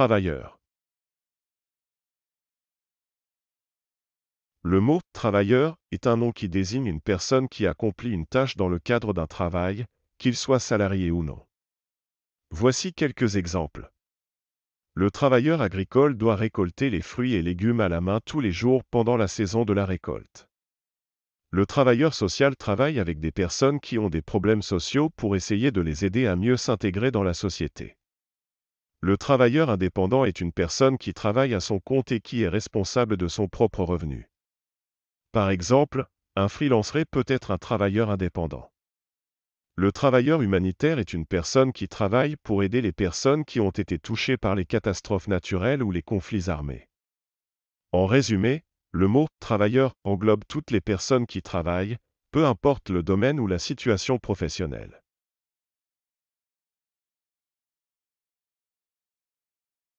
Travailleur Le mot travailleur est un nom qui désigne une personne qui accomplit une tâche dans le cadre d'un travail, qu'il soit salarié ou non. Voici quelques exemples. Le travailleur agricole doit récolter les fruits et légumes à la main tous les jours pendant la saison de la récolte. Le travailleur social travaille avec des personnes qui ont des problèmes sociaux pour essayer de les aider à mieux s'intégrer dans la société. Le travailleur indépendant est une personne qui travaille à son compte et qui est responsable de son propre revenu. Par exemple, un freelancer peut être un travailleur indépendant. Le travailleur humanitaire est une personne qui travaille pour aider les personnes qui ont été touchées par les catastrophes naturelles ou les conflits armés. En résumé, le mot travailleur englobe toutes les personnes qui travaillent, peu importe le domaine ou la situation professionnelle.